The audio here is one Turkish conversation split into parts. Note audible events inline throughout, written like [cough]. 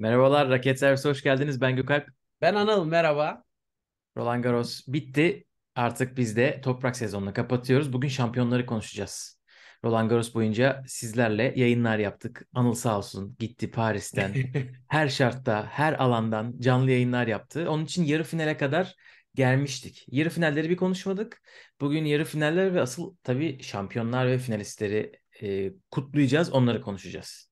Merhabalar, Raket Servisi hoş geldiniz. Ben Gökalp. Ben Anıl, merhaba. Roland Garros bitti. Artık biz de toprak sezonunu kapatıyoruz. Bugün şampiyonları konuşacağız. Roland Garros boyunca sizlerle yayınlar yaptık. Anıl sağ olsun gitti Paris'ten. [laughs] her şartta, her alandan canlı yayınlar yaptı. Onun için yarı finale kadar gelmiştik. Yarı finalleri bir konuşmadık. Bugün yarı finaller ve asıl tabii şampiyonlar ve finalistleri e, kutlayacağız. Onları konuşacağız.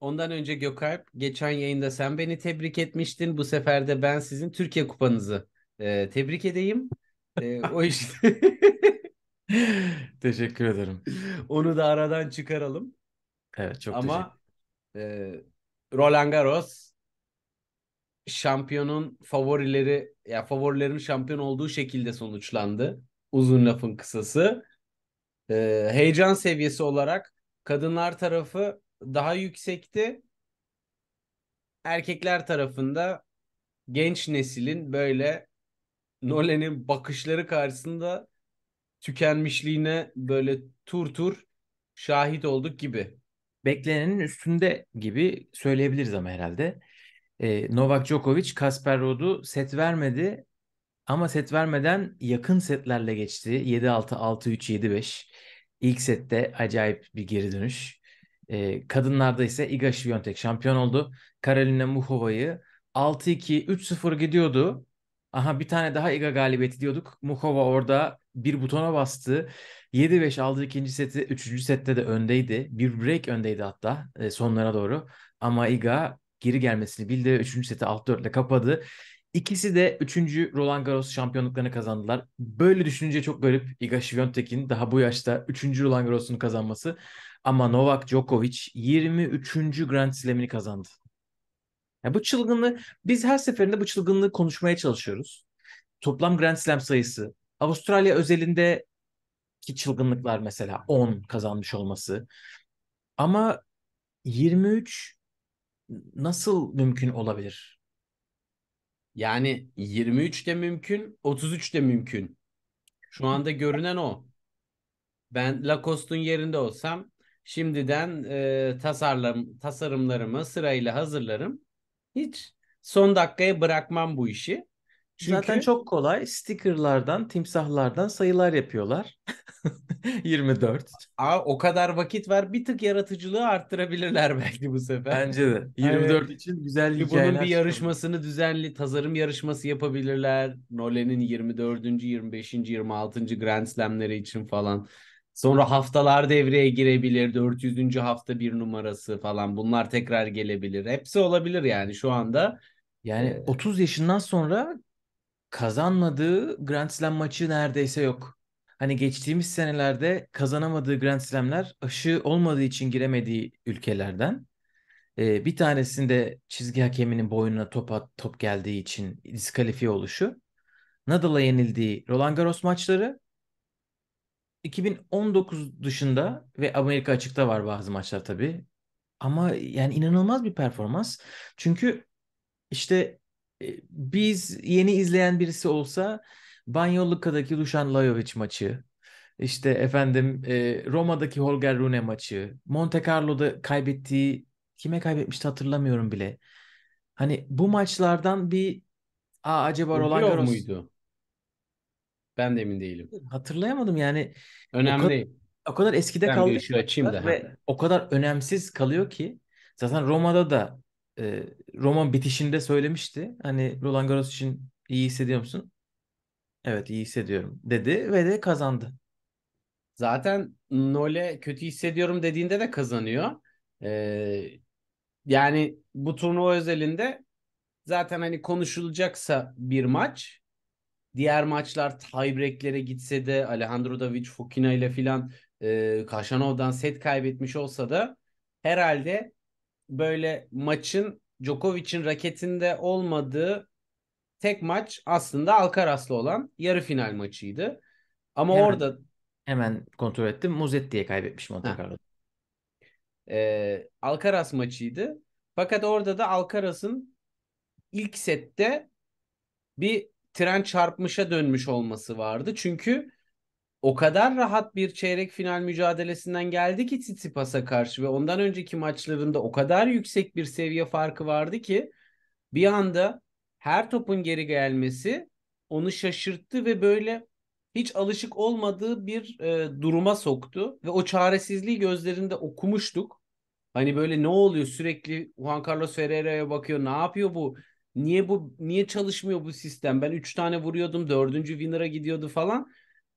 Ondan önce Gökalp geçen yayında sen beni tebrik etmiştin. Bu sefer de ben sizin Türkiye kupanızı e, tebrik edeyim. E, o [laughs] işte. [laughs] teşekkür ederim. Onu da aradan çıkaralım. Evet çok Ama e, Roland Garros şampiyonun favorileri ya favorilerin şampiyon olduğu şekilde sonuçlandı. Uzun lafın kısası. E, heyecan seviyesi olarak kadınlar tarafı daha yüksekti. Erkekler tarafında genç neslin böyle Nolan'in bakışları karşısında tükenmişliğine böyle tur tur şahit olduk gibi. Beklenenin üstünde gibi söyleyebiliriz ama herhalde. Ee, Novak Djokovic Kasper Ruud'u set vermedi ama set vermeden yakın setlerle geçti. 7-6, 6-3, 7-5. İlk sette acayip bir geri dönüş. E, kadınlarda ise Iga Świątek şampiyon oldu. Karolina Muhova'yı 6-2 3-0 gidiyordu. Aha bir tane daha Iga galibiyeti diyorduk. Muhova orada bir butona bastı. 7-5 aldı ikinci seti. Üçüncü sette de öndeydi. Bir break öndeydi hatta e, sonlara doğru. Ama Iga geri gelmesini bildi. Üçüncü seti 6-4 ile kapadı. İkisi de üçüncü Roland Garros şampiyonluklarını kazandılar. Böyle düşününce çok garip Iga Świątek'in daha bu yaşta üçüncü Roland Garros'unu kazanması. Ama Novak Djokovic 23. Grand Slam'ini kazandı. Yani bu çılgınlığı biz her seferinde bu çılgınlığı konuşmaya çalışıyoruz. Toplam Grand Slam sayısı, Avustralya özelinde ki çılgınlıklar mesela 10 kazanmış olması. Ama 23 nasıl mümkün olabilir? Yani 23 de mümkün, 33 de mümkün. Şu anda görünen o. Ben Lacoste'un yerinde olsam Şimdiden e, tasarlam, tasarımlarımı sırayla hazırlarım. Hiç son dakikaya bırakmam bu işi. Çünkü... Zaten çok kolay. Stickerlardan, timsahlardan sayılar yapıyorlar. 24. [laughs] Aa, o kadar vakit var. Bir tık yaratıcılığı arttırabilirler [laughs] belki bu sefer. Bence de. 24 için güzel bir hikayeler. Bunun bir yarışmasını düzenli tasarım yarışması yapabilirler. Nolan'in 24. 25. 26. Grand Slam'leri için falan. Sonra haftalar devreye girebilir. 400. hafta bir numarası falan. Bunlar tekrar gelebilir. Hepsi olabilir yani şu anda. Yani ee, 30 yaşından sonra kazanmadığı Grand Slam maçı neredeyse yok. Hani geçtiğimiz senelerde kazanamadığı Grand Slam'ler aşı olmadığı için giremediği ülkelerden. Ee, bir tanesinde çizgi hakeminin boynuna top at, top geldiği için diskalifiye oluşu. Nadal'a yenildiği Roland Garros maçları 2019 dışında ve Amerika açıkta var bazı maçlar tabii. Ama yani inanılmaz bir performans. Çünkü işte e, biz yeni izleyen birisi olsa Banyoluka'daki Dušan Lajović maçı, işte efendim e, Roma'daki Holger Rune maçı, Monte Carlo'da kaybettiği kime kaybetmişti hatırlamıyorum bile. Hani bu maçlardan bir Aa, acaba Roland Garros muydu? Ben de emin değilim. Hatırlayamadım yani. Önemli o kadar, değil. O kadar eskide ben kaldı. Ben açayım da. Ve o kadar önemsiz kalıyor ki. Zaten Roma'da da e, Roma bitişinde söylemişti. Hani Roland Garros için iyi hissediyor musun? Evet iyi hissediyorum dedi ve de kazandı. Zaten Nole kötü hissediyorum dediğinde de kazanıyor. Ee, yani bu turnuva özelinde zaten hani konuşulacaksa bir maç Diğer maçlar tiebreaklere gitse de Alejandro Davic Fokina ile filan e, Kaşanov'dan set kaybetmiş olsa da herhalde böyle maçın Djokovic'in raketinde olmadığı tek maç aslında Alcaraz'la olan yarı final maçıydı. Ama hemen, orada hemen kontrol ettim. Muzet diye kaybetmiş Monte Carlo. Ee, Alcaraz maçıydı. Fakat orada da Alcaraz'ın ilk sette bir tren çarpmışa dönmüş olması vardı. Çünkü o kadar rahat bir çeyrek final mücadelesinden geldi ki Tsitsipas'a karşı ve ondan önceki maçlarında o kadar yüksek bir seviye farkı vardı ki bir anda her topun geri gelmesi onu şaşırttı ve böyle hiç alışık olmadığı bir e, duruma soktu ve o çaresizliği gözlerinde okumuştuk. Hani böyle ne oluyor sürekli Juan Carlos Ferreira'ya bakıyor ne yapıyor bu Niye bu niye çalışmıyor bu sistem? Ben 3 tane vuruyordum. Dördüncü winner'a gidiyordu falan.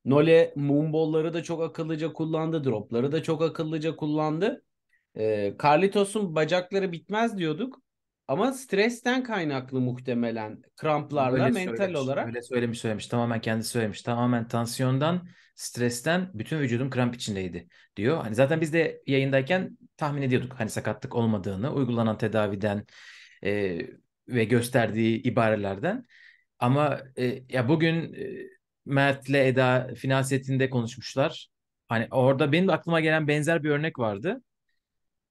Nole moonball'ları da çok akıllıca kullandı. Drop'ları da çok akıllıca kullandı. E, Carlitos'un bacakları bitmez diyorduk. Ama stresten kaynaklı muhtemelen kramplarla öyle mental söylemiş, olarak. Öyle söylemiş söylemiş tamamen kendi söylemiş tamamen tansiyondan stresten bütün vücudum kramp içindeydi diyor. Hani zaten biz de yayındayken tahmin ediyorduk hani sakatlık olmadığını uygulanan tedaviden e, ve gösterdiği ibarelerden. Ama e, ya bugün e, Mert'le Eda final setinde konuşmuşlar. Hani orada benim aklıma gelen benzer bir örnek vardı.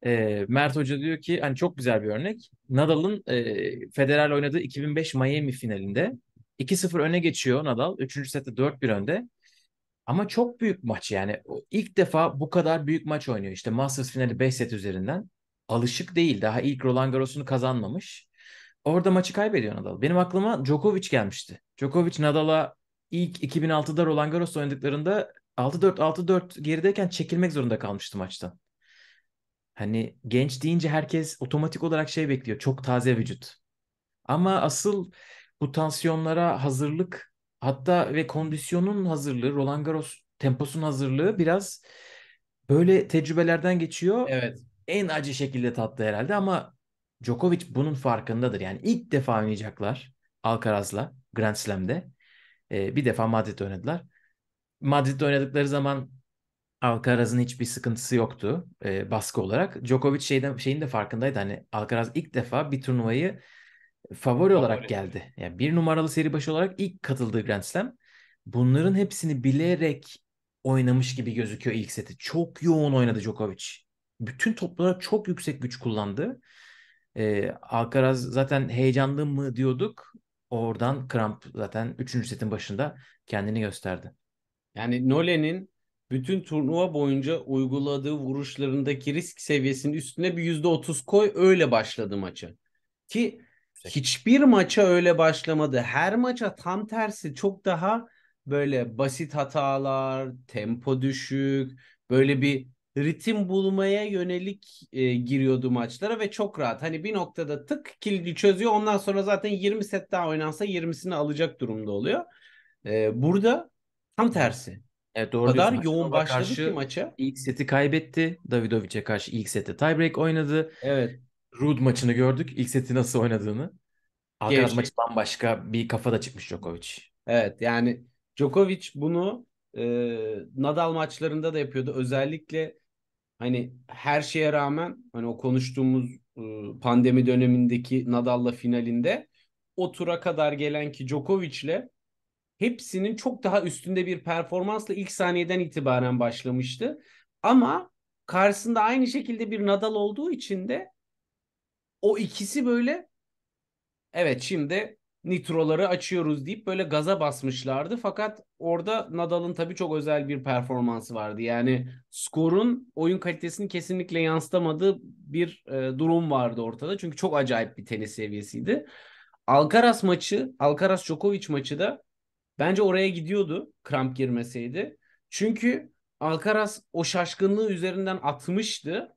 E, Mert Hoca diyor ki hani çok güzel bir örnek. Nadal'ın e, Federer oynadığı 2005 Miami finalinde 2-0 öne geçiyor Nadal. 3. sette 4-1 önde. Ama çok büyük maç yani. ilk defa bu kadar büyük maç oynuyor. İşte Masters finali 5 set üzerinden. Alışık değil. Daha ilk Roland Garros'unu kazanmamış orada maçı kaybediyor Nadal. Benim aklıma Djokovic gelmişti. Djokovic Nadal'a ilk 2006'da Roland Garros oynadıklarında 6-4 6-4 gerideyken çekilmek zorunda kalmıştı maçtan. Hani genç deyince herkes otomatik olarak şey bekliyor. Çok taze vücut. Ama asıl bu tansiyonlara hazırlık hatta ve kondisyonun hazırlığı, Roland Garros temposunun hazırlığı biraz böyle tecrübelerden geçiyor. Evet. En acı şekilde tatlı herhalde ama Djokovic bunun farkındadır. Yani ilk defa oynayacaklar Alcaraz'la Grand Slam'de. E, bir defa Madrid'de oynadılar. Madrid'de oynadıkları zaman Alcaraz'ın hiçbir sıkıntısı yoktu e, baskı olarak. Djokovic şeyden şeyin de farkındaydı. Hani Alcaraz ilk defa bir turnuvayı favori olarak geldi. Yani bir numaralı seri başı olarak ilk katıldığı Grand Slam. Bunların hepsini bilerek oynamış gibi gözüküyor ilk seti. Çok yoğun oynadı Djokovic. Bütün toplara çok yüksek güç kullandı. E, Alcaraz zaten heyecanlı mı diyorduk. Oradan Kramp zaten 3. setin başında kendini gösterdi. Yani Nole'nin bütün turnuva boyunca uyguladığı vuruşlarındaki risk seviyesinin üstüne bir %30 koy öyle başladı maçı Ki hiçbir maça öyle başlamadı. Her maça tam tersi çok daha böyle basit hatalar, tempo düşük, böyle bir ritim bulmaya yönelik e, giriyordu maçlara ve çok rahat. Hani bir noktada tık kilidi çözüyor. Ondan sonra zaten 20 set daha oynansa 20'sini alacak durumda oluyor. E, burada tam tersi. Evet doğru o kadar yoğun başladı karşı ki maça. İlk seti kaybetti. Davidovic'e karşı ilk sette tiebreak oynadı. Evet. Rud maçını gördük. İlk seti nasıl oynadığını. Alcaraz maçı bambaşka bir kafa da çıkmış Djokovic. Evet yani Djokovic bunu e, Nadal maçlarında da yapıyordu. Özellikle hani her şeye rağmen hani o konuştuğumuz ıı, pandemi dönemindeki Nadal'la finalinde o tura kadar gelen ki Djokovic'le hepsinin çok daha üstünde bir performansla ilk saniyeden itibaren başlamıştı. Ama karşısında aynı şekilde bir Nadal olduğu için de o ikisi böyle evet şimdi nitroları açıyoruz deyip böyle gaza basmışlardı. Fakat orada Nadal'ın tabii çok özel bir performansı vardı. Yani skorun oyun kalitesini kesinlikle yansıtamadığı bir e, durum vardı ortada. Çünkü çok acayip bir tenis seviyesiydi. Alcaraz maçı, Alcaraz Djokovic maçı da bence oraya gidiyordu kramp girmeseydi. Çünkü Alcaraz o şaşkınlığı üzerinden atmıştı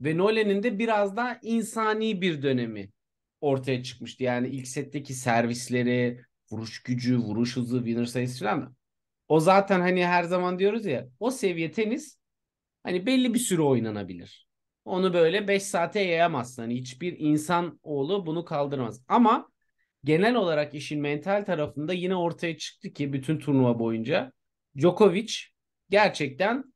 ve Nolan'in de biraz daha insani bir dönemi ortaya çıkmıştı. Yani ilk setteki servisleri, vuruş gücü, vuruş hızı, winner sayısı falan. O zaten hani her zaman diyoruz ya o seviye tenis hani belli bir süre oynanabilir. Onu böyle 5 saate yayamazsın. Hani hiçbir insan oğlu bunu kaldırmaz. Ama genel olarak işin mental tarafında yine ortaya çıktı ki bütün turnuva boyunca Djokovic gerçekten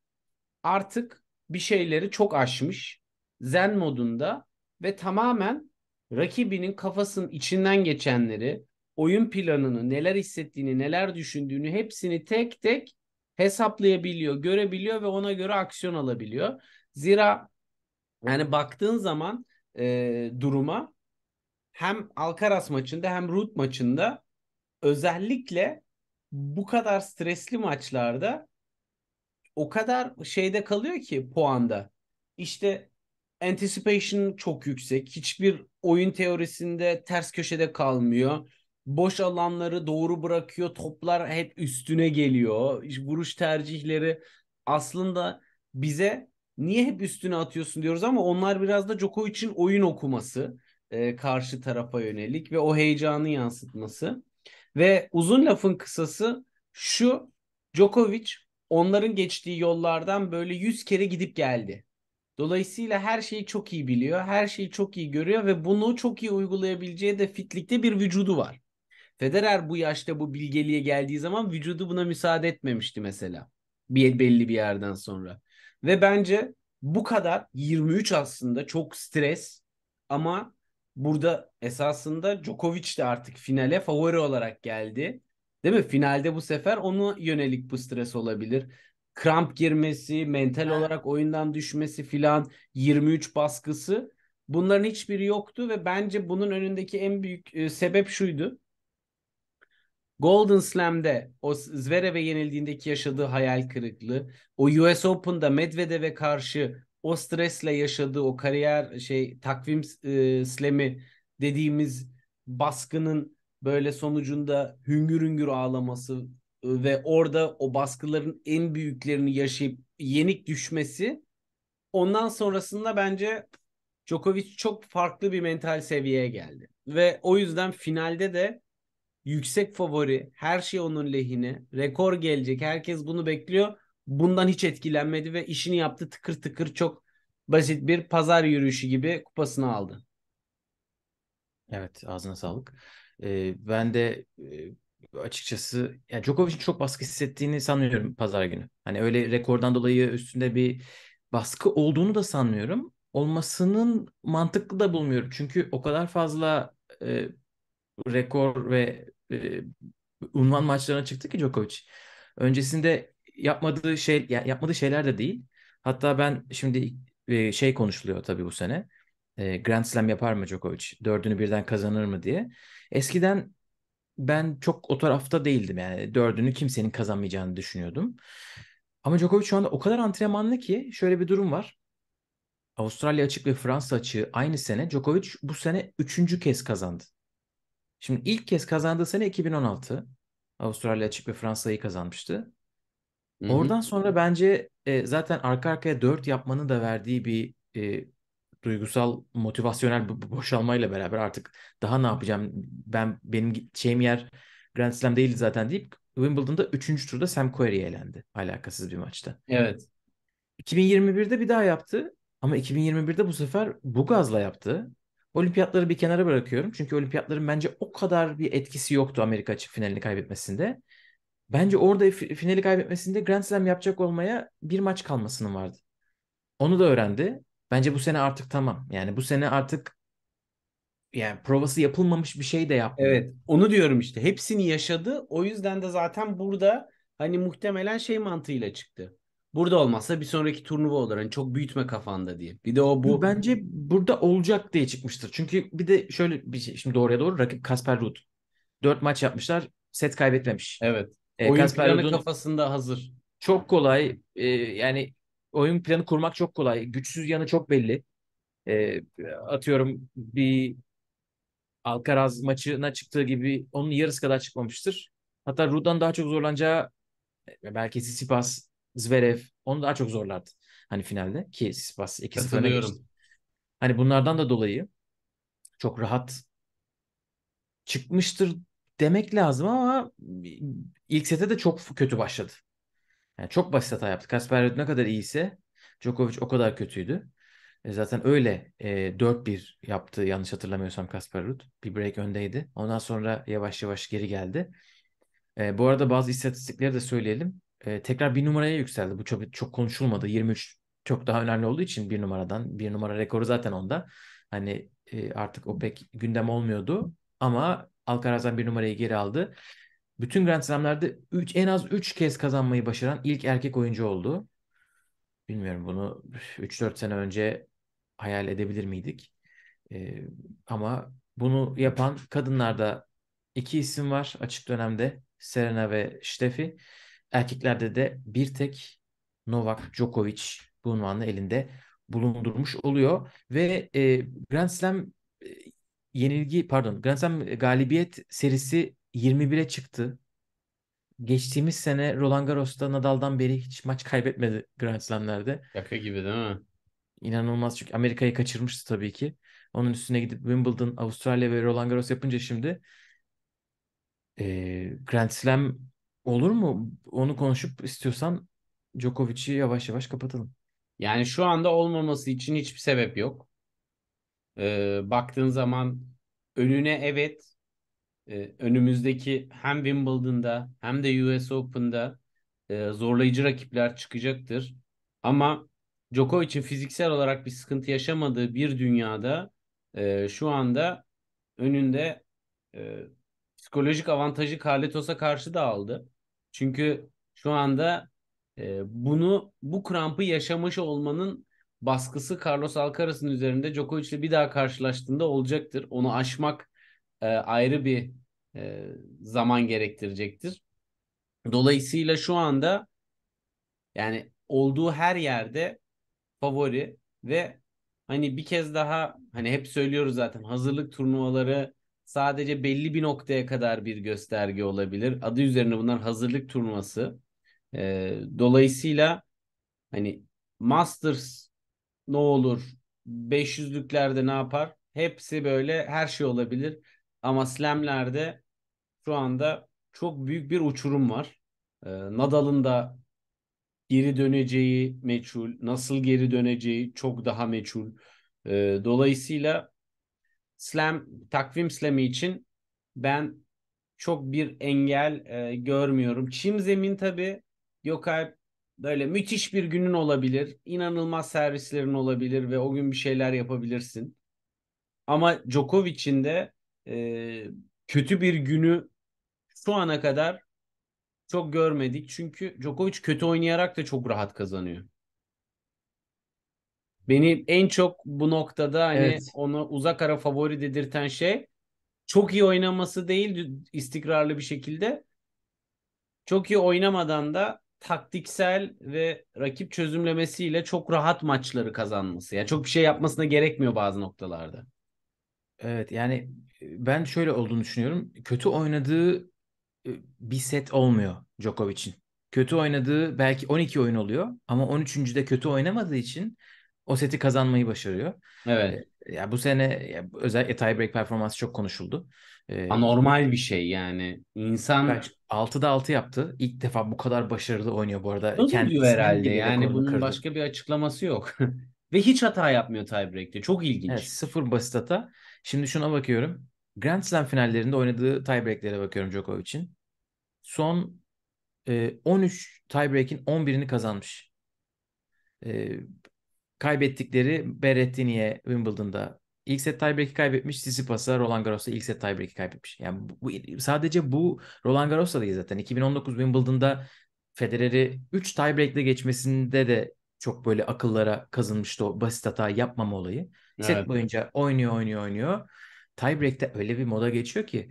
artık bir şeyleri çok aşmış. Zen modunda ve tamamen rakibinin kafasının içinden geçenleri, oyun planını, neler hissettiğini, neler düşündüğünü hepsini tek tek hesaplayabiliyor, görebiliyor ve ona göre aksiyon alabiliyor. Zira yani baktığın zaman e, duruma hem Alcaraz maçında hem Root maçında özellikle bu kadar stresli maçlarda o kadar şeyde kalıyor ki puanda. İşte anticipation çok yüksek. Hiçbir oyun teorisinde ters köşede kalmıyor. Boş alanları doğru bırakıyor. Toplar hep üstüne geliyor. Vuruş tercihleri aslında bize niye hep üstüne atıyorsun diyoruz ama onlar biraz da Djokovic'in oyun okuması e, karşı tarafa yönelik ve o heyecanı yansıtması. Ve uzun lafın kısası şu Djokovic onların geçtiği yollardan böyle 100 kere gidip geldi. Dolayısıyla her şeyi çok iyi biliyor, her şeyi çok iyi görüyor ve bunu çok iyi uygulayabileceği de fitlikte bir vücudu var. Federer bu yaşta bu bilgeliğe geldiği zaman vücudu buna müsaade etmemişti mesela. Bir belli bir yerden sonra. Ve bence bu kadar 23 aslında çok stres ama burada esasında Djokovic de artık finale favori olarak geldi. Değil mi? Finalde bu sefer ona yönelik bu stres olabilir kramp girmesi, mental olarak oyundan düşmesi filan 23 baskısı bunların hiçbiri yoktu ve bence bunun önündeki en büyük e, sebep şuydu. Golden Slam'de o Zverev'e yenildiğindeki yaşadığı hayal kırıklığı, o US Open'da Medvedev'e karşı o stresle yaşadığı o kariyer şey takvim e, slam'i dediğimiz baskının böyle sonucunda hüngür hüngür ağlaması ve orada o baskıların en büyüklerini yaşayıp yenik düşmesi ondan sonrasında bence Djokovic çok farklı bir mental seviyeye geldi. Ve o yüzden finalde de yüksek favori, her şey onun lehine, rekor gelecek, herkes bunu bekliyor. Bundan hiç etkilenmedi ve işini yaptı tıkır tıkır çok basit bir pazar yürüyüşü gibi kupasını aldı. Evet ağzına sağlık. Ee, ben de e, açıkçası yani Djokovic'in çok baskı hissettiğini sanmıyorum pazar günü. Hani öyle rekordan dolayı üstünde bir baskı olduğunu da sanmıyorum. Olmasının mantıklı da bulmuyorum. Çünkü o kadar fazla e, rekor ve e, unvan maçlarına çıktı ki Djokovic. Öncesinde yapmadığı şey yani yapmadığı şeyler de değil. Hatta ben şimdi e, şey konuşuluyor tabii bu sene. E, Grand Slam yapar mı Djokovic? Dördünü birden kazanır mı diye. Eskiden ben çok o tarafta değildim. Yani dördünü kimsenin kazanmayacağını düşünüyordum. Ama Djokovic şu anda o kadar antrenmanlı ki şöyle bir durum var. Avustralya açık ve Fransa açığı aynı sene Djokovic bu sene üçüncü kez kazandı. Şimdi ilk kez kazandığı sene 2016. Avustralya açık ve Fransa'yı kazanmıştı. Hı-hı. Oradan sonra bence e, zaten arka arkaya 4 yapmanın da verdiği bir e, duygusal motivasyonel boşalmayla beraber artık daha ne yapacağım ben benim şeyim yer Grand Slam değil zaten deyip Wimbledon'da 3. turda Sam Querrey'e elendi alakasız bir maçta. Evet. 2021'de bir daha yaptı ama 2021'de bu sefer bu gazla yaptı. Olimpiyatları bir kenara bırakıyorum. Çünkü olimpiyatların bence o kadar bir etkisi yoktu Amerika açık finalini kaybetmesinde. Bence orada finali kaybetmesinde Grand Slam yapacak olmaya bir maç kalmasının vardı. Onu da öğrendi. Bence bu sene artık tamam. Yani bu sene artık yani provası yapılmamış bir şey de yapmıyor. Evet onu diyorum işte hepsini yaşadı o yüzden de zaten burada hani muhtemelen şey mantığıyla çıktı. Burada olmazsa bir sonraki turnuva olur. Hani çok büyütme kafanda diye. Bir de o bu. Bence burada olacak diye çıkmıştır. Çünkü bir de şöyle bir şey. Şimdi doğruya doğru rakip Kasper Ruud. Dört maç yapmışlar. Set kaybetmemiş. Evet. Ee, Oyun Kasper planı Ruud'un kafasında hazır. Çok kolay. E, yani oyun planı kurmak çok kolay. Güçsüz yanı çok belli. E, atıyorum bir Alcaraz maçına çıktığı gibi onun yarısı kadar çıkmamıştır. Hatta Rudan daha çok zorlanacağı e, belki Sipas, Zverev onu daha çok zorlardı. Hani finalde ki Sipas 2-0'a geçti. Hani bunlardan da dolayı çok rahat çıkmıştır demek lazım ama ilk sete de çok kötü başladı. Yani çok basit hata yaptı. Kasper Ruud ne kadar iyiyse Djokovic o kadar kötüydü. E zaten öyle e, 4-1 yaptı yanlış hatırlamıyorsam Kasper Ruud. Bir break öndeydi. Ondan sonra yavaş yavaş geri geldi. E, bu arada bazı istatistikleri de söyleyelim. E, tekrar bir numaraya yükseldi. Bu çok çok konuşulmadı. 23 çok daha önemli olduğu için bir numaradan. Bir numara rekoru zaten onda. Hani e, artık o pek gündem olmuyordu. Ama Alcaraz'dan bir numarayı geri aldı bütün Grand Slam'lerde üç, en az 3 kez kazanmayı başaran ilk erkek oyuncu oldu. Bilmiyorum bunu 3-4 sene önce hayal edebilir miydik? Ee, ama bunu yapan kadınlarda iki isim var açık dönemde. Serena ve Steffi. Erkeklerde de bir tek Novak Djokovic bu unvanı elinde bulundurmuş oluyor. Ve e, Grand Slam e, yenilgi pardon Grand Slam galibiyet serisi 21'e çıktı. Geçtiğimiz sene Roland Garros'ta Nadal'dan beri hiç maç kaybetmedi Grand Slam'lerde. Şaka gibi değil mi? İnanılmaz çünkü Amerika'yı kaçırmıştı tabii ki. Onun üstüne gidip Wimbledon, Avustralya ve Roland Garros yapınca şimdi e, Grand Slam olur mu? Onu konuşup istiyorsan Djokovic'i yavaş yavaş kapatalım. Yani şu anda olmaması için hiçbir sebep yok. Ee, baktığın zaman önüne evet e, önümüzdeki hem Wimbledon'da hem de US Open'da e, zorlayıcı rakipler çıkacaktır. Ama Djokovic'in fiziksel olarak bir sıkıntı yaşamadığı bir dünyada e, şu anda önünde e, psikolojik avantajı Carletos'a karşı da aldı. Çünkü şu anda e, bunu bu krampı yaşamış olmanın baskısı Carlos Alcaraz'ın üzerinde Djokovic'le bir daha karşılaştığında olacaktır. Onu aşmak e, ayrı bir e, zaman gerektirecektir. Dolayısıyla şu anda yani olduğu her yerde favori ve hani bir kez daha hani hep söylüyoruz zaten hazırlık turnuvaları sadece belli bir noktaya kadar bir gösterge olabilir. Adı üzerine bunlar hazırlık turnuvası. Ee, dolayısıyla hani Masters ne olur? 500'lüklerde ne yapar? Hepsi böyle her şey olabilir. Ama slamlerde şu anda çok büyük bir uçurum var. Ee, Nadal'ın da geri döneceği meçhul, nasıl geri döneceği çok daha meçhul. Ee, dolayısıyla slam takvim slamı için ben çok bir engel e, görmüyorum. Çim zemin tabii Gökalp böyle müthiş bir günün olabilir. inanılmaz servislerin olabilir ve o gün bir şeyler yapabilirsin. Ama Djokovic'in de e, kötü bir günü şu ana kadar çok görmedik. Çünkü Djokovic kötü oynayarak da çok rahat kazanıyor. Beni en çok bu noktada hani evet. onu uzak ara favori dedirten şey çok iyi oynaması değil istikrarlı bir şekilde. Çok iyi oynamadan da taktiksel ve rakip çözümlemesiyle çok rahat maçları kazanması. Yani çok bir şey yapmasına gerekmiyor bazı noktalarda. Evet yani ben şöyle olduğunu düşünüyorum. Kötü oynadığı e, bir set olmuyor Djokovic'in. Kötü oynadığı belki 12 oyun oluyor ama 13. de kötü oynamadığı için o seti kazanmayı başarıyor. Evet. Ee, ya bu sene ya, özellikle break performansı çok konuşuldu. Ee, Anormal bir şey yani. İnsan Belki 6'da 6 yaptı. İlk defa bu kadar başarılı oynuyor bu arada. Özgür herhalde. Yani bunun kırdı. başka bir açıklaması yok. [laughs] Ve hiç hata yapmıyor tiebreak'te. Çok ilginç. Evet, sıfır basit hata. Şimdi şuna bakıyorum. Grand Slam finallerinde oynadığı tiebreak'lere bakıyorum Djokovic'in. Son e, 13 tiebreak'in 11'ini kazanmış. E, kaybettikleri Berrettini'ye Wimbledon'da ilk set tiebreak'i kaybetmiş. Tsitsipas'a Roland Garros'ta ilk set tiebreak'i kaybetmiş. Yani bu, bu, sadece bu Roland Garros'ta değil zaten. 2019 Wimbledon'da Federer'i 3 tiebreak'le geçmesinde de çok böyle akıllara kazınmıştı o basit hata yapmama olayı. Evet. Set boyunca oynuyor oynuyor oynuyor tiebreak'te öyle bir moda geçiyor ki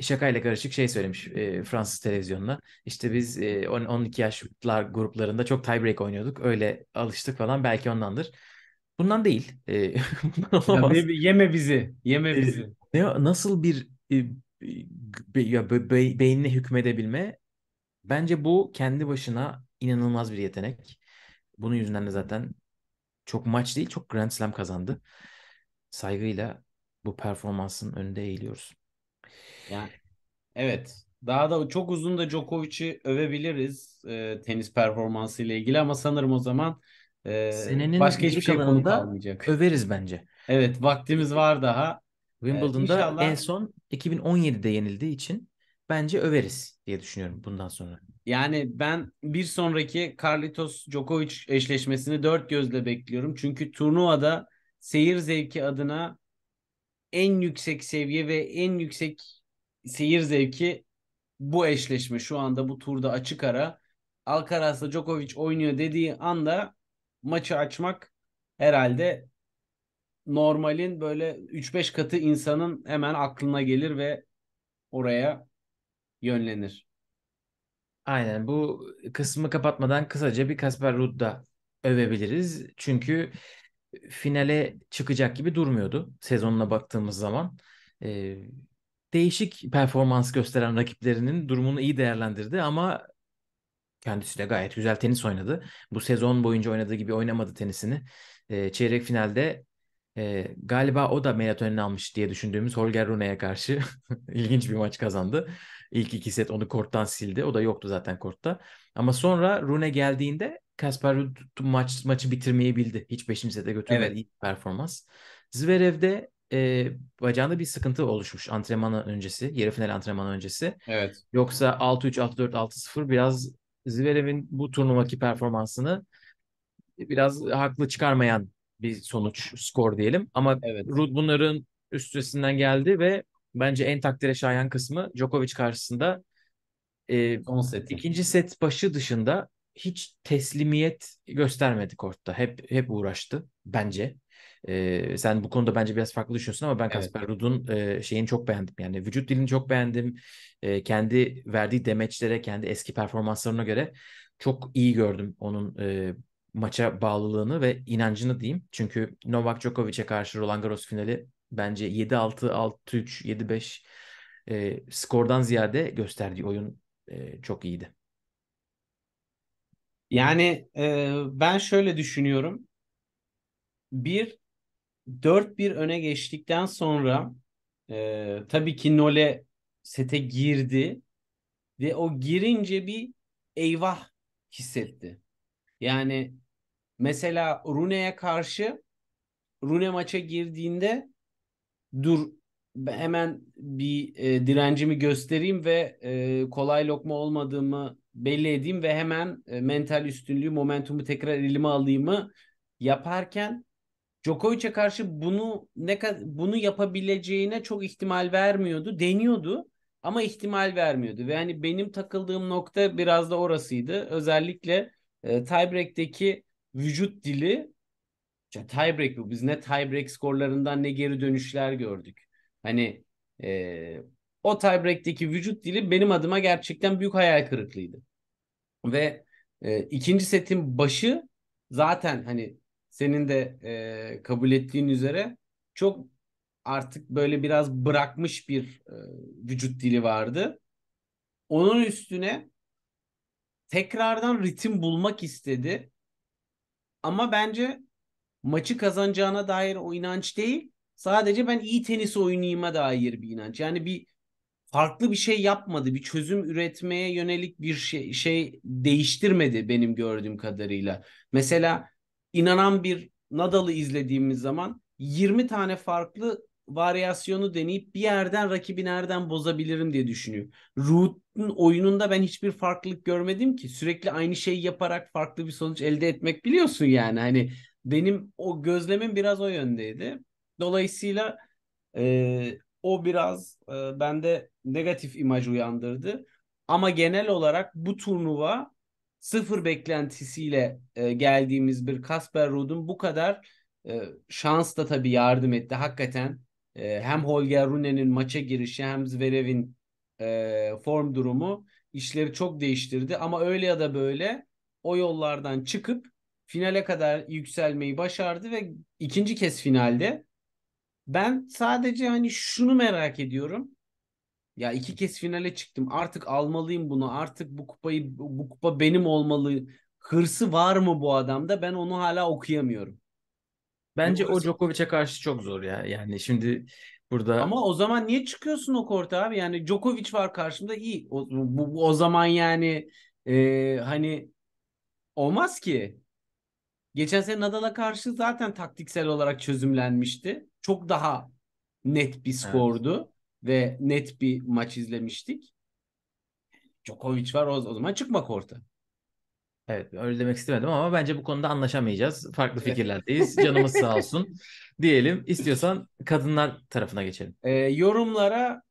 şakayla karışık şey söylemiş e, Fransız televizyonuna. İşte biz e, 12 yaşlar gruplarında çok tiebreak oynuyorduk. Öyle alıştık falan belki ondandır. Bundan değil. E, [laughs] bundan olamaz. Ya, yeme bizi. Yeme bizi. E, ne, nasıl bir e, be, ya, be, be, beynine hükmedebilme bence bu kendi başına inanılmaz bir yetenek. Bunun yüzünden de zaten çok maç değil çok Grand Slam kazandı. Saygıyla bu performansın önünde eğiliyoruz. Yani evet. Daha da çok uzun da Djokovic'i övebiliriz e, tenis performansı ile ilgili ama sanırım o zaman e, Senenin başka hiçbir şey konu kalmayacak. Överiz bence. Evet, vaktimiz var daha. Wimbledon'da ee, en son 2017'de yenildiği için bence överiz diye düşünüyorum bundan sonra. Yani ben bir sonraki Carlitos Djokovic eşleşmesini dört gözle bekliyorum. Çünkü turnuvada seyir zevki adına en yüksek seviye ve en yüksek seyir zevki bu eşleşme şu anda bu turda açık ara. Alcaraz'la Djokovic oynuyor dediği anda maçı açmak herhalde normalin böyle 3-5 katı insanın hemen aklına gelir ve oraya yönlenir. Aynen bu kısmı kapatmadan kısaca bir Kasper Rudd'a övebiliriz. Çünkü finale çıkacak gibi durmuyordu sezonuna baktığımız zaman. E, değişik performans gösteren rakiplerinin durumunu iyi değerlendirdi ama kendisi de gayet güzel tenis oynadı. Bu sezon boyunca oynadığı gibi oynamadı tenisini. E, çeyrek finalde e, galiba o da melatonin almış diye düşündüğümüz Holger Rune'ye karşı [laughs] ilginç bir maç kazandı. İlk iki set onu korttan sildi. O da yoktu zaten kortta. Ama sonra Rune geldiğinde Kasper Ruud maç, maçı bitirmeyi bildi. Hiç 5. sete götürmedi. Evet. İyi performans. Zverev'de e, bacağında bir sıkıntı oluşmuş antrenman öncesi. Yarı final antrenman öncesi. Evet. Yoksa 6-3, 6-4, 6-0 biraz Zverev'in bu turnuvaki performansını e, biraz haklı çıkarmayan bir sonuç, skor diyelim. Ama evet. Ruud bunların üstesinden geldi ve bence en takdire şayan kısmı Djokovic karşısında e, Son seti. ikinci set başı dışında hiç teslimiyet göstermedi kortta. Hep hep uğraştı bence. Ee, sen bu konuda bence biraz farklı düşünüyorsun ama ben Kasper evet. Ruud'un e, şeyini çok beğendim. Yani vücut dilini çok beğendim. E, kendi verdiği demeçlere, kendi eski performanslarına göre çok iyi gördüm onun e, maça bağlılığını ve inancını diyeyim. Çünkü Novak Djokovic'e karşı Roland Garros finali bence 7-6, 6-3, 7-5 e, skordan ziyade gösterdiği oyun e, çok iyiydi. Yani e, ben şöyle düşünüyorum. Bir dört bir öne geçtikten sonra e, tabii ki Nole sete girdi ve o girince bir eyvah hissetti. Yani mesela Rune'ye karşı Rune maça girdiğinde dur hemen bir e, direncimi göstereyim ve e, kolay lokma olmadığımı belli edeyim ve hemen e, mental üstünlüğü, momentumu tekrar elime alayımı yaparken Djokovic'e karşı bunu ne kadar bunu yapabileceğine çok ihtimal vermiyordu. Deniyordu ama ihtimal vermiyordu. Ve hani benim takıldığım nokta biraz da orasıydı. Özellikle e, tiebreak'teki vücut dili ya tiebreak bu. Biz ne tiebreak skorlarından ne geri dönüşler gördük. Hani e, o tiebreak'teki vücut dili benim adıma gerçekten büyük hayal kırıklığıydı. Ve e, ikinci setin başı zaten hani senin de e, kabul ettiğin üzere çok artık böyle biraz bırakmış bir e, vücut dili vardı. Onun üstüne tekrardan ritim bulmak istedi. Ama bence maçı kazanacağına dair o inanç değil. Sadece ben iyi tenis oynayayım'a dair bir inanç. Yani bir farklı bir şey yapmadı. Bir çözüm üretmeye yönelik bir şey, şey değiştirmedi benim gördüğüm kadarıyla. Mesela inanan bir Nadal'ı izlediğimiz zaman 20 tane farklı varyasyonu deneyip bir yerden rakibi nereden bozabilirim diye düşünüyor. Root'un oyununda ben hiçbir farklılık görmedim ki. Sürekli aynı şeyi yaparak farklı bir sonuç elde etmek biliyorsun yani. Hani benim o gözlemim biraz o yöndeydi. Dolayısıyla e, o biraz e, bende negatif imaj uyandırdı. Ama genel olarak bu turnuva sıfır beklentisiyle e, geldiğimiz bir Kasper Ruud'un bu kadar e, şans da tabii yardım etti. Hakikaten e, hem Holger Rune'nin maça girişi hem Zverev'in e, form durumu işleri çok değiştirdi. Ama öyle ya da böyle o yollardan çıkıp finale kadar yükselmeyi başardı ve ikinci kez finalde ben sadece hani şunu merak ediyorum. Ya iki kez finale çıktım. Artık almalıyım bunu. Artık bu kupayı bu kupa benim olmalı. Hırsı var mı bu adamda? Ben onu hala okuyamıyorum. Bence o Djokovic'e karşı çok zor ya. Yani şimdi burada Ama o zaman niye çıkıyorsun o korta abi? Yani Djokovic var karşımda iyi. O, bu, bu- o zaman yani e, hani olmaz ki. Geçen sene Nadal'a karşı zaten taktiksel olarak çözümlenmişti. Çok daha net bir skordu evet. ve net bir maç izlemiştik. Djokovic var o, zaman çıkma korta. Evet öyle demek istemedim ama bence bu konuda anlaşamayacağız. Farklı fikirlerdeyiz. Canımız sağ olsun. [laughs] Diyelim istiyorsan kadınlar tarafına geçelim. E, yorumlara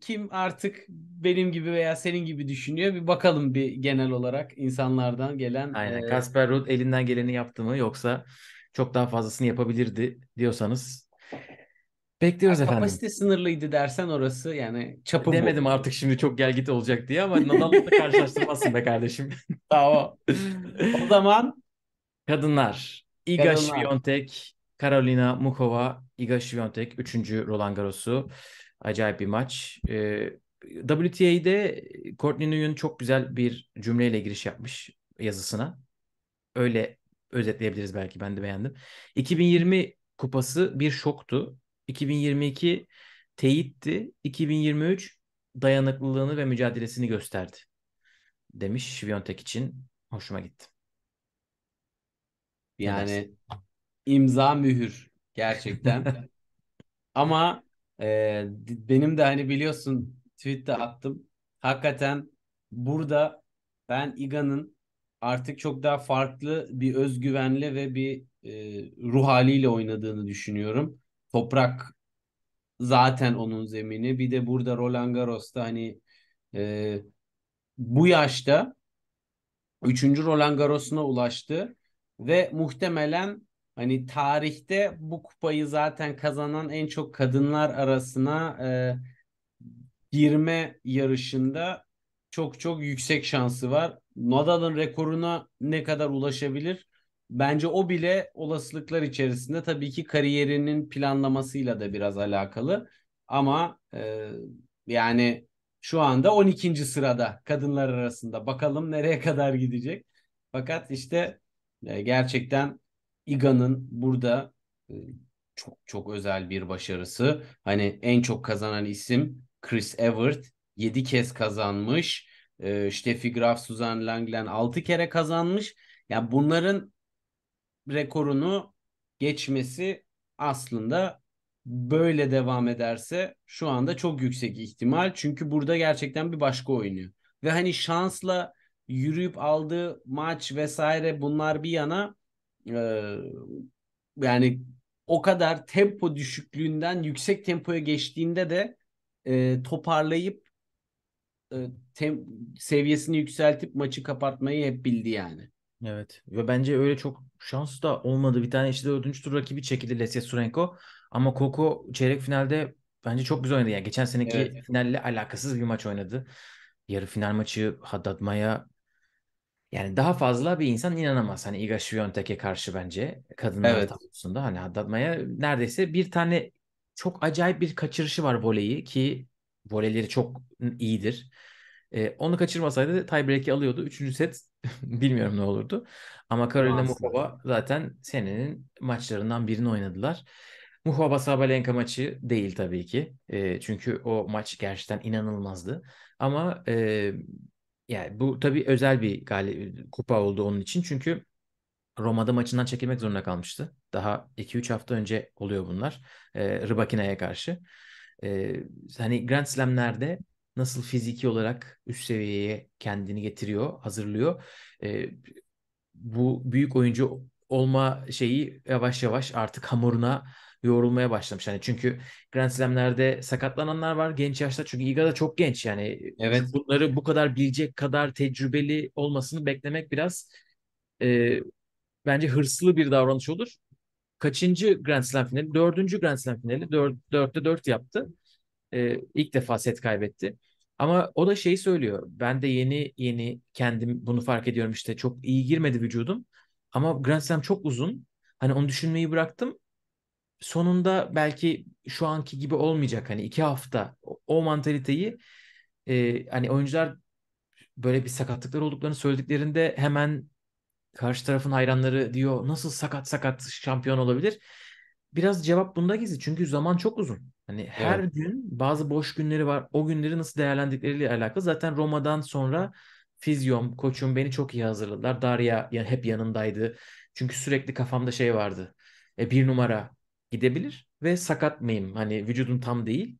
kim artık benim gibi veya senin gibi düşünüyor bir bakalım bir genel olarak insanlardan gelen. Aynen. Kasper e, Ruud elinden geleni yaptı mı yoksa çok daha fazlasını yapabilirdi diyorsanız bekliyoruz yani efendim. Kapasite sınırlıydı dersen orası yani çapı Demedim bu. artık şimdi çok gel git olacak diye ama Nadal'la karşılaştırmasın be kardeşim. [laughs] Tamam. o zaman kadınlar Iga kadınlar. Karolina Mukova, Iga Şviyontek 3. Roland Garros'u. Acayip bir maç. Ee, WTA'de Courtney Nguyen çok güzel bir cümleyle giriş yapmış yazısına. Öyle özetleyebiliriz belki ben de beğendim. 2020 kupası bir şoktu. 2022 teyitti. 2023 dayanıklılığını ve mücadelesini gösterdi. Demiş Şiviyontek için. Hoşuma gitti. Yani imza mühür gerçekten. [laughs] Ama ee, benim de hani biliyorsun tweette attım. Hakikaten burada ben Iga'nın artık çok daha farklı bir özgüvenle ve bir e, ruh haliyle oynadığını düşünüyorum. Toprak zaten onun zemini. Bir de burada Roland Garros'ta hani e, bu yaşta 3. Roland Garros'una ulaştı ve muhtemelen Hani tarihte bu kupayı zaten kazanan en çok kadınlar arasına e, girme yarışında çok çok yüksek şansı var. Nadal'ın rekoruna ne kadar ulaşabilir? Bence o bile olasılıklar içerisinde tabii ki kariyerinin planlamasıyla da biraz alakalı. Ama e, yani şu anda 12. sırada kadınlar arasında. Bakalım nereye kadar gidecek. Fakat işte e, gerçekten Iga'nın burada e, çok çok özel bir başarısı. Hani en çok kazanan isim Chris Evert. 7 kez kazanmış. E, Steffi Graf, Suzanne Langlen 6 kere kazanmış. Yani bunların rekorunu geçmesi aslında böyle devam ederse şu anda çok yüksek ihtimal. Çünkü burada gerçekten bir başka oynuyor. Ve hani şansla yürüyüp aldığı maç vesaire bunlar bir yana ee, yani o kadar tempo düşüklüğünden yüksek tempoya geçtiğinde de e, toparlayıp e, tem, seviyesini yükseltip maçı kapatmayı hep bildi yani. Evet ve bence öyle çok şans da olmadı. Bir tane işte dördüncü tur rakibi çekildi Lesya Surenko. Ama Koko çeyrek finalde bence çok güzel oynadı. Yani geçen seneki evet. finalle alakasız bir maç oynadı. Yarı final maçı Haddad Maya yani daha fazla bir insan inanamaz. Hani Iga Świątek'e karşı bence kadınlar evet. tablosunda hani adatmaya neredeyse bir tane çok acayip bir kaçırışı var voleyi ki voleleri çok iyidir. Ee, onu kaçırmasaydı tiebreak'i alıyordu. Üçüncü set [laughs] bilmiyorum ne olurdu. Ama Karolina Muhova zaten senenin maçlarından birini oynadılar. Muhova Sabalenka maçı değil tabii ki. E, çünkü o maç gerçekten inanılmazdı. Ama e, yani bu tabii özel bir galip kupa oldu onun için. Çünkü Roma'da maçından çekilmek zorunda kalmıştı. Daha 2-3 hafta önce oluyor bunlar. E, Rıbakina'ya karşı. E, hani Grand Slam'lerde nasıl fiziki olarak üst seviyeye kendini getiriyor, hazırlıyor. E, bu büyük oyuncu olma şeyi yavaş yavaş artık hamuruna yorulmaya başlamış. Hani çünkü Grand Slam'lerde sakatlananlar var genç yaşta. Çünkü Iga da çok genç yani. Evet. Bunları bu kadar bilecek kadar tecrübeli olmasını beklemek biraz e, bence hırslı bir davranış olur. Kaçıncı Grand Slam finali? Dördüncü Grand Slam finali. Dör, dörtte dört yaptı. E, ilk defa set kaybetti. Ama o da şeyi söylüyor. Ben de yeni yeni kendim bunu fark ediyorum işte. Çok iyi girmedi vücudum. Ama Grand Slam çok uzun. Hani onu düşünmeyi bıraktım sonunda belki şu anki gibi olmayacak hani iki hafta o, o mantaliteyi e, hani oyuncular böyle bir sakatlıklar olduklarını söylediklerinde hemen karşı tarafın hayranları diyor nasıl sakat sakat şampiyon olabilir? Biraz cevap bunda gizli çünkü zaman çok uzun. Hani her evet. gün bazı boş günleri var. O günleri nasıl değerlendikleriyle alakalı. Zaten Roma'dan sonra fizyom, koçum beni çok iyi hazırladılar. Darya yani hep yanındaydı. Çünkü sürekli kafamda şey vardı. E, bir numara gidebilir ve sakat mıyım? Hani vücudum tam değil.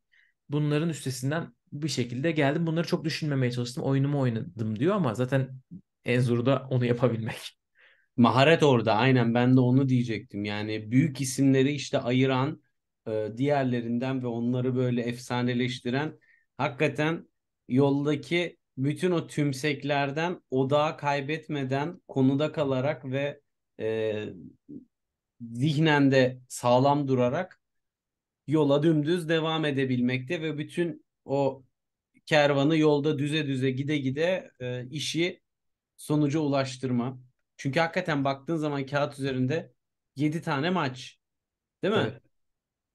Bunların üstesinden bir şekilde geldim. Bunları çok düşünmemeye çalıştım. Oyunumu oynadım diyor ama zaten en zoru da onu yapabilmek. [laughs] Maharet orada aynen ben de onu diyecektim. Yani büyük isimleri işte ayıran e, diğerlerinden ve onları böyle efsaneleştiren hakikaten yoldaki bütün o tümseklerden odağı kaybetmeden konuda kalarak ve e, zihnen de sağlam durarak yola dümdüz devam edebilmekte ve bütün o kervanı yolda düze düze gide gide e, işi sonuca ulaştırma. Çünkü hakikaten baktığın zaman kağıt üzerinde 7 tane maç. Değil mi? Evet.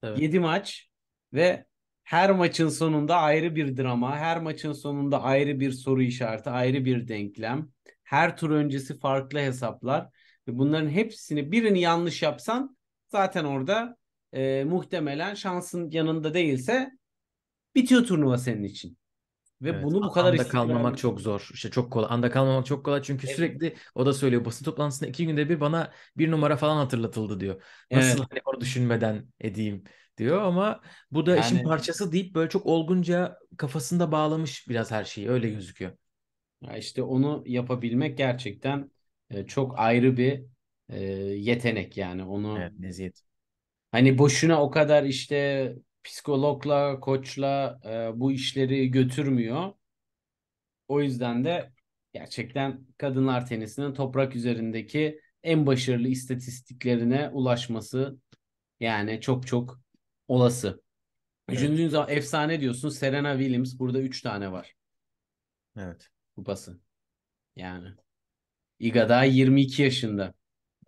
Evet. 7 maç ve her maçın sonunda ayrı bir drama, her maçın sonunda ayrı bir soru işareti, ayrı bir denklem. Her tur öncesi farklı hesaplar Bunların hepsini birini yanlış yapsan zaten orada e, muhtemelen şansın yanında değilse bitiyor turnuva senin için. Ve evet, bunu bu kadar anda kalmamak çok zor. İşte çok kolay. Anda kalmamak çok kolay çünkü evet. sürekli o da söylüyor basın toplantısında iki günde bir bana bir numara falan hatırlatıldı diyor. Nasıl evet. hani onu düşünmeden edeyim diyor ama bu da yani... işin parçası deyip böyle çok olgunca kafasında bağlamış biraz her şeyi öyle gözüküyor. Ya işte onu yapabilmek gerçekten e, çok ayrı bir e, yetenek yani onu. Evet, meziyet. Hani boşuna o kadar işte psikologla, koçla e, bu işleri götürmüyor. O yüzden de gerçekten kadınlar tenisinin toprak üzerindeki en başarılı istatistiklerine ulaşması yani çok çok olası. Evet. Düşündüğün zaman efsane diyorsun. Serena Williams burada 3 tane var. Evet. Kupası. Yani. Iga daha 22 yaşında.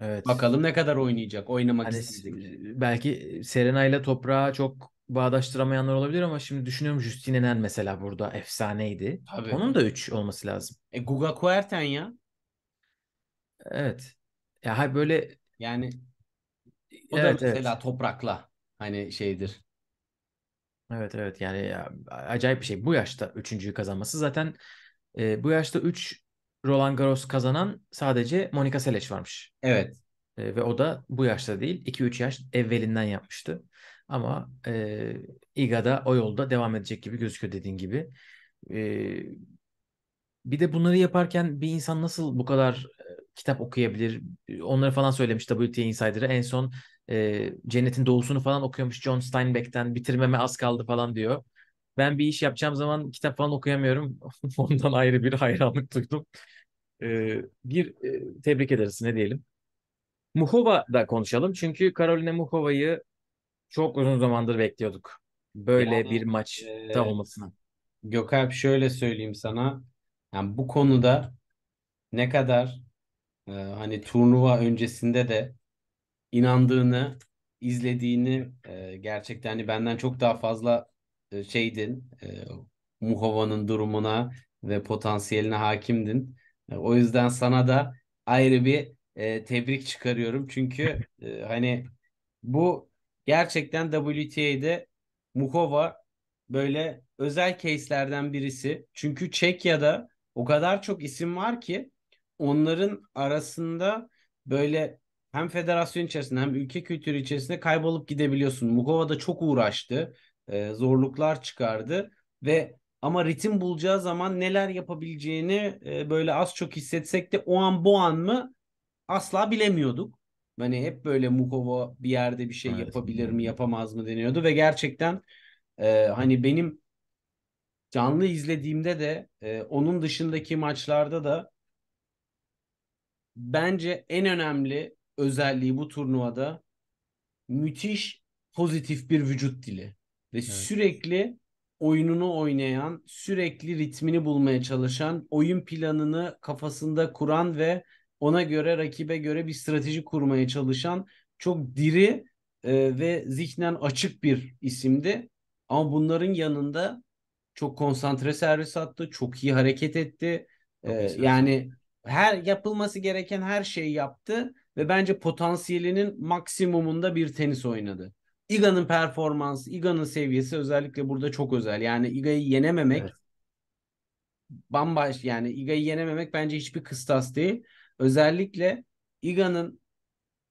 Evet. Bakalım ne kadar oynayacak, oynamak Hani isteyecek. belki Serena ile toprağa çok bağdaştıramayanlar olabilir ama şimdi düşünüyorum Justine Nen mesela burada efsaneydi. Tabii. Onun da 3 olması lazım. E, Guga Kuerten ya. Evet. Ya hay böyle Yani o da evet evet. mesela toprakla hani şeydir. Evet evet yani ya, acayip bir şey. Bu yaşta üçüncüyü kazanması zaten e, bu yaşta 3 Roland Garros kazanan sadece Monica Seles varmış. Evet. E, ve o da bu yaşta değil 2-3 yaş evvelinden yapmıştı. Ama e, IGA'da o yolda devam edecek gibi gözüküyor dediğin gibi. E, bir de bunları yaparken bir insan nasıl bu kadar e, kitap okuyabilir? Onları falan söylemiş WTA Insider'a. En son e, Cennet'in Doğusunu falan okuyormuş John Steinbeck'ten. Bitirmeme az kaldı falan diyor ben bir iş yapacağım zaman kitap falan okuyamıyorum. [laughs] Ondan ayrı bir hayranlık duydum. Ee, bir e, tebrik ederiz ne diyelim. Muhova da konuşalım. Çünkü Karolina Muhova'yı çok uzun zamandır bekliyorduk. Böyle yani, bir maçta e, olmasını. Gökalp şöyle söyleyeyim sana. Yani bu konuda ne kadar e, hani turnuva öncesinde de inandığını, izlediğini e, gerçekten hani benden çok daha fazla e, şeydin, e, Muhova'nın durumuna ve potansiyeline hakimdin. E, o yüzden sana da ayrı bir e, tebrik çıkarıyorum. Çünkü e, hani bu gerçekten WTA'de Muhova böyle özel case'lerden birisi. Çünkü Çekya'da o kadar çok isim var ki onların arasında böyle hem federasyon içerisinde hem ülke kültürü içerisinde kaybolup gidebiliyorsun. Mukova da çok uğraştı e, zorluklar çıkardı ve ama ritim bulacağı zaman neler yapabileceğini e, böyle az çok hissetsek de o an bu an mı asla bilemiyorduk. Hani hep böyle Mukova bir yerde bir şey evet. yapabilir mi yapamaz mı deniyordu ve gerçekten e, hani benim canlı izlediğimde de e, onun dışındaki maçlarda da bence en önemli özelliği bu turnuvada müthiş pozitif bir vücut dili. Ve evet. sürekli oyununu oynayan, sürekli ritmini bulmaya çalışan, oyun planını kafasında kuran ve ona göre rakibe göre bir strateji kurmaya çalışan çok diri e, ve zihnen açık bir isimdi. Ama bunların yanında çok konsantre servis attı, çok iyi hareket etti. Ee, yani her yapılması gereken her şeyi yaptı ve bence potansiyelinin maksimumunda bir tenis oynadı. Iga'nın performansı, Iga'nın seviyesi özellikle burada çok özel. Yani Iga'yı yenememek evet. bambaş yani Iga'yı yenememek bence hiçbir kıstas değil. Özellikle Iga'nın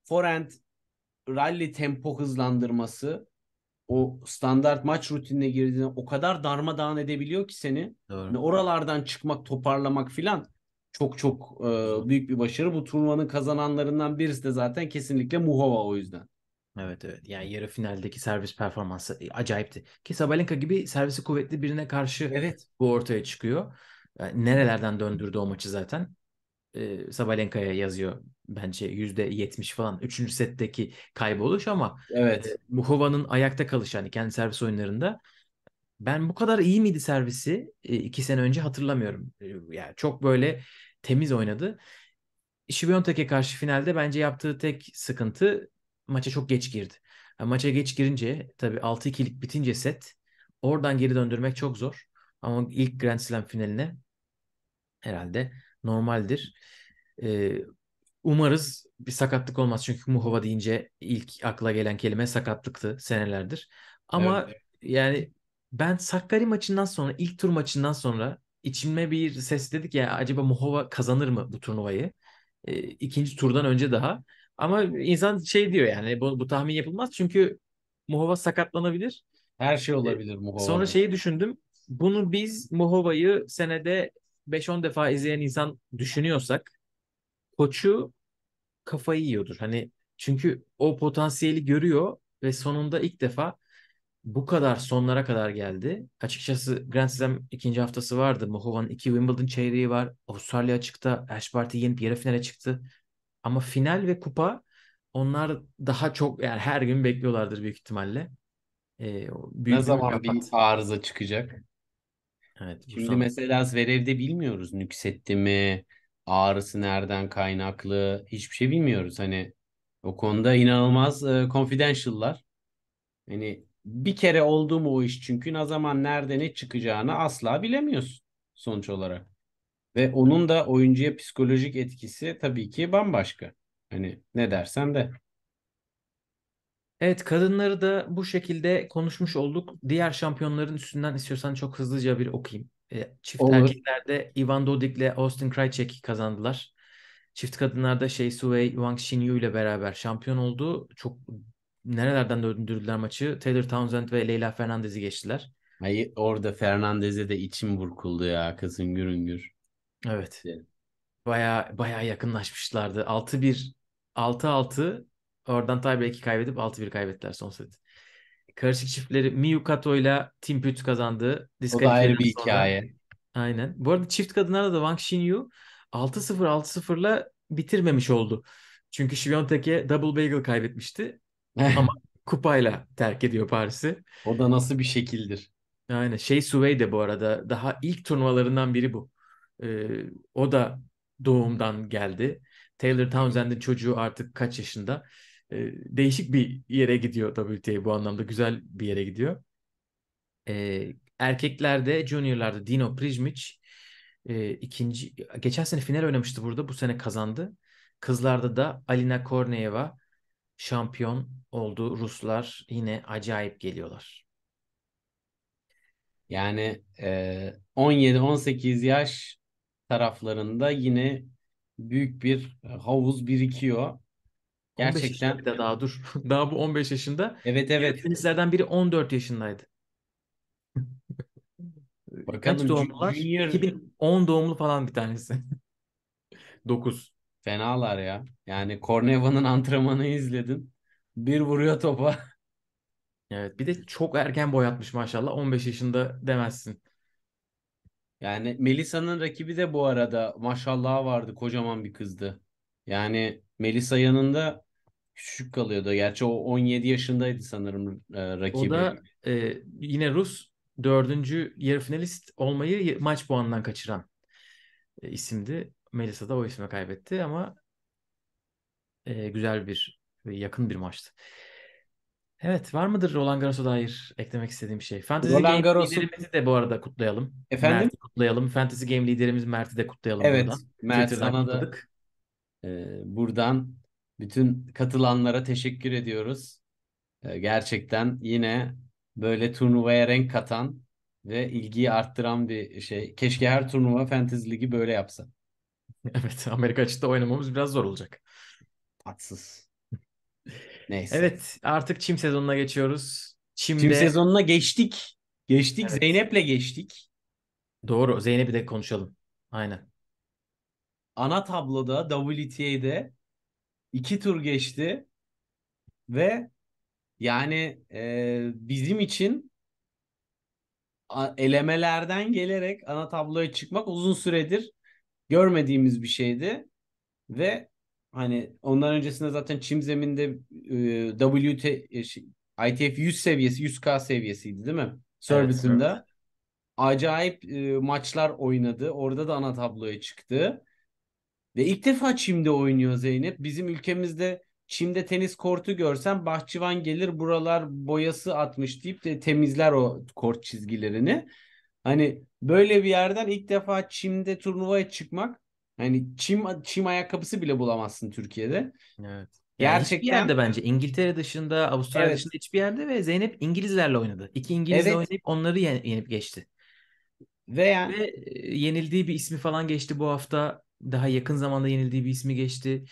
forehand rally tempo hızlandırması o standart maç rutinine girdiğinde o kadar darmadağın edebiliyor ki seni. Doğru. Yani oralardan çıkmak, toparlamak filan çok çok e, büyük bir başarı. Bu turnuvanın kazananlarından birisi de zaten kesinlikle Muhova o yüzden. Evet evet. Yani yarı finaldeki servis performansı e, acayipti. Ki Sabalenka gibi servisi kuvvetli birine karşı evet. bu ortaya çıkıyor. Yani e, nerelerden döndürdü o maçı zaten. Ee, Sabalenka'ya yazıyor bence yüzde yetmiş falan. Üçüncü setteki kayboluş ama evet. e, Muhova'nın ayakta kalış yani kendi servis oyunlarında ben bu kadar iyi miydi servisi e, iki sene önce hatırlamıyorum. E, yani çok böyle temiz oynadı. Şivyontek'e karşı finalde bence yaptığı tek sıkıntı maça çok geç girdi. Yani maça geç girince tabii 6-2'lik bitince set oradan geri döndürmek çok zor. Ama ilk Grand Slam finaline herhalde normaldir. Ee, umarız bir sakatlık olmaz. Çünkü Muhova deyince ilk akla gelen kelime sakatlıktı senelerdir. Ama evet. yani ben Sakkari maçından sonra ilk tur maçından sonra içime bir ses dedik ya acaba Muhova kazanır mı bu turnuvayı? E, ikinci turdan önce daha ama insan şey diyor yani bu, bu tahmin yapılmaz çünkü Muhova sakatlanabilir. Her şey e, olabilir Muhova. Sonra şeyi düşündüm. Bunu biz Muhova'yı senede 5-10 defa izleyen insan düşünüyorsak koçu kafayı yiyordur. Hani çünkü o potansiyeli görüyor ve sonunda ilk defa bu kadar sonlara kadar geldi. Açıkçası Grand Slam ikinci haftası vardı. Muhova'nın iki Wimbledon çeyreği var. Avustralya açıkta. Ash Barty yenip yarı finale çıktı. Ama final ve kupa onlar daha çok yani her gün bekliyorlardır büyük ihtimalle. Ee, büyük ne zaman bir arıza çıkacak? Evet. Şimdi zaman... mesela Zverev'de bilmiyoruz nüksetti mi, ağrısı nereden kaynaklı hiçbir şey bilmiyoruz. Hani o konuda inanılmaz e, confidential'lar. Hani bir kere oldu mu o iş çünkü ne zaman nerede ne çıkacağını asla bilemiyorsun sonuç olarak. Ve onun da oyuncuya psikolojik etkisi tabii ki bambaşka. Hani ne dersen de. Evet kadınları da bu şekilde konuşmuş olduk. Diğer şampiyonların üstünden istiyorsan çok hızlıca bir okuyayım. E, çift Olur. erkeklerde Ivan Dodik ile Austin Krajcek kazandılar. Çift kadınlarda Shea Suwei, Wang Xinyu ile beraber şampiyon oldu. Çok nerelerden döndürdüler maçı? Taylor Townsend ve Leyla Fernandez'i geçtiler. Hayır, orada Fernandez'e de içim burkuldu ya kasım güngür. Evet. Yani. Baya baya yakınlaşmışlardı. 6-1 6-6 oradan tiebreak'i kaybedip 6-1 kaybettiler son seti. Karışık çiftleri Miyu Kato ile Tim Püt kazandı. O da ayrı bir sonra. hikaye. Aynen. Bu arada çift kadınlarda da Wang Xinyu 6-0 6-0'la bitirmemiş oldu. Çünkü Şiviyontek'e double bagel kaybetmişti. Ama [laughs] kupayla terk ediyor Paris'i. O da nasıl bir şekildir. Aynen. Şey Suvey de bu arada daha ilk turnuvalarından biri bu. E, o da doğumdan geldi. Taylor Townsend'in çocuğu artık kaç yaşında? E, değişik bir yere gidiyor WTA bu anlamda. Güzel bir yere gidiyor. E, ee, erkeklerde, juniorlarda Dino Prizmic e, ikinci, geçen sene final oynamıştı burada. Bu sene kazandı. Kızlarda da Alina Korneyeva şampiyon oldu. Ruslar yine acayip geliyorlar. Yani e, 17-18 yaş taraflarında yine büyük bir e, havuz birikiyor. Gerçekten. Bir de daha dur. [laughs] Daha bu 15 yaşında. Evet evet. Tenislerden biri 14 yaşındaydı. [laughs] Bakalım Kaç doğumlular? Junior... 2010 doğumlu falan bir tanesi. 9. [laughs] Fenalar ya. Yani Korneva'nın antrenmanını izledin. Bir vuruyor topa. Evet bir de çok erken boy atmış maşallah. 15 yaşında demezsin. Yani Melisa'nın rakibi de bu arada maşallah vardı. Kocaman bir kızdı. Yani Melisa yanında küçük kalıyordu. Gerçi o 17 yaşındaydı sanırım e, rakibi. O da e, yine Rus dördüncü yarı finalist olmayı maç puanından kaçıran e, isimdi. Melisa da o isme kaybetti ama e, güzel bir yakın bir maçtı. Evet, var mıdır Roland Garros'a dair eklemek istediğim şey? Fantasy Roland Game Garros'u- liderimizi de bu arada kutlayalım. Efendim? Mert'i kutlayalım. Fantasy Game liderimiz Mert'i de kutlayalım Evet, buradan. Mert Twitter'dan sana da- kutladık. E, buradan bütün katılanlara teşekkür ediyoruz. Ee, gerçekten yine böyle turnuvaya renk katan ve ilgiyi arttıran bir şey. Keşke her turnuva Fantasy Ligi böyle yapsa. [laughs] Evet, Amerika açıkta oynamamız biraz zor olacak. Tatsız. Neyse. Evet artık çim sezonuna geçiyoruz. Çim'de... Çim sezonuna geçtik. Geçtik. Evet. Zeynep'le geçtik. Doğru. Zeynep'i de konuşalım. Aynen. Ana tabloda WTA'de iki tur geçti ve yani e, bizim için elemelerden gelerek ana tabloya çıkmak uzun süredir görmediğimiz bir şeydi ve Hani ondan öncesinde zaten çim zeminde ıı, e, WT e, ITF 100 seviyesi 100K seviyesiydi değil mi? Servisinde Evet, Acayip e, maçlar oynadı. Orada da ana tabloya çıktı. Ve ilk defa çimde oynuyor Zeynep. Bizim ülkemizde çimde tenis kortu görsem bahçıvan gelir buralar boyası atmış deyip de temizler o kort çizgilerini. Hani böyle bir yerden ilk defa çimde turnuvaya çıkmak Hani çim çim ayakkabısı bile bulamazsın Türkiye'de. Evet. Yani Gerçekten hiçbir yerde bence İngiltere dışında, Avustralya evet. dışında hiçbir yerde ve Zeynep İngilizlerle oynadı. İki İngilizle evet. oynayıp onları yenip geçti. Ve, yani... ve e, yenildiği bir ismi falan geçti bu hafta. Daha yakın zamanda yenildiği bir ismi geçti.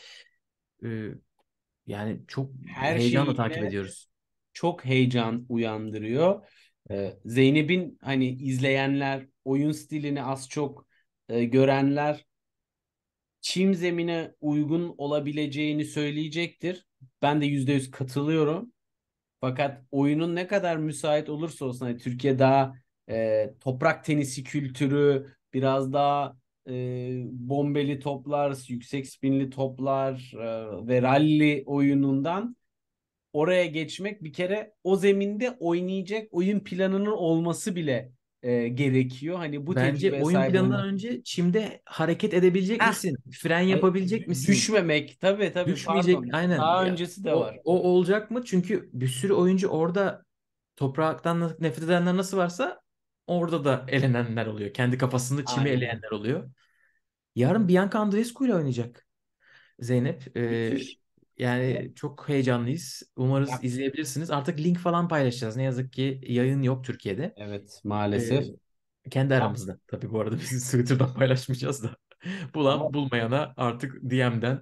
Ee, yani çok Her heyecanla takip ediyoruz. Çok heyecan uyandırıyor. Ee, Zeynep'in hani izleyenler, oyun stilini az çok e, görenler çim zemine uygun olabileceğini söyleyecektir. Ben de yüzde yüz katılıyorum. Fakat oyunun ne kadar müsait olursa olsun hani Türkiye daha e, toprak tenisi kültürü biraz daha e, bombeli toplar, yüksek spinli toplar e, ve rally oyunundan oraya geçmek bir kere o zeminde oynayacak oyun planının olması bile e, gerekiyor. Hani bu Bence oyun planından olmak. önce çimde hareket edebilecek ah. misin? Fren yapabilecek misin? Düşmemek tabii tabii. Düşmeyecek pardon. aynen. Daha ya, öncesi de var. O olacak mı? Çünkü bir sürü oyuncu orada topraktan nefret edenler nasıl varsa orada da elenenler oluyor. Kendi kafasında çimi aynen. eleyenler oluyor. Yarın Bianca Andreescu ile oynayacak. Zeynep. E, yani çok heyecanlıyız. Umarız ya. izleyebilirsiniz. Artık link falan paylaşacağız. Ne yazık ki yayın yok Türkiye'de. Evet maalesef. Ee, kendi aramızda. Tabii bu arada biz [laughs] Twitter'dan paylaşmayacağız da. [laughs] Bulan bulmayana artık DM'den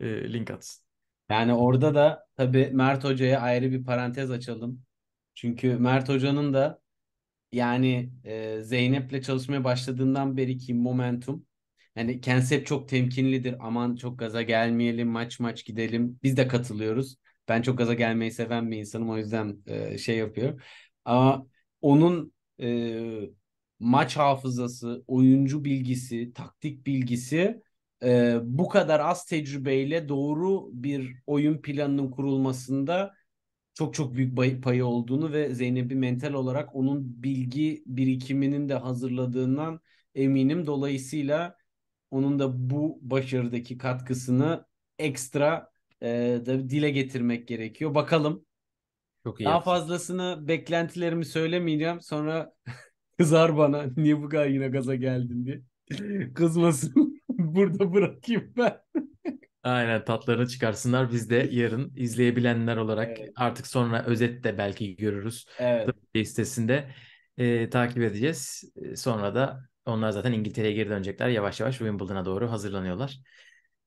e, link atsın. Yani orada da tabii Mert Hoca'ya ayrı bir parantez açalım. Çünkü Mert Hoca'nın da yani e, Zeynep'le çalışmaya başladığından beri ki momentum Hani kendisi hep çok temkinlidir. Aman çok gaza gelmeyelim, maç maç gidelim. Biz de katılıyoruz. Ben çok gaza gelmeyi seven bir insanım. O yüzden e, şey yapıyor. Ama onun e, maç hafızası, oyuncu bilgisi, taktik bilgisi e, bu kadar az tecrübeyle doğru bir oyun planının kurulmasında çok çok büyük payı olduğunu ve Zeynep'i mental olarak onun bilgi birikiminin de hazırladığından eminim. Dolayısıyla onun da bu başarıdaki katkısını ekstra e, da dile getirmek gerekiyor. Bakalım. Çok iyi. Daha fazlasını beklentilerimi söylemeyeceğim. Sonra [laughs] kızar bana. Niye bu kadar yine gaza geldin diye. [laughs] Kızmasın. [laughs] Burada bırakayım ben. Aynen tatlarını çıkarsınlar. Biz de yarın izleyebilenler olarak evet. artık sonra özet de belki görürüz. Evet. Listesinde e, takip edeceğiz. E, sonra da onlar zaten İngiltere'ye geri dönecekler. Yavaş yavaş Wimbledon'a doğru hazırlanıyorlar.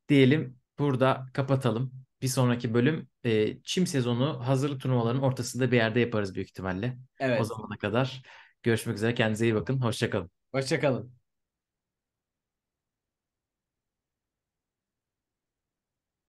Diyelim burada kapatalım. Bir sonraki bölüm e, çim sezonu hazırlık turnuvaların ortasında bir yerde yaparız büyük ihtimalle. Evet. O zamana kadar görüşmek üzere. Kendinize iyi bakın. Hoşçakalın. Hoşçakalın.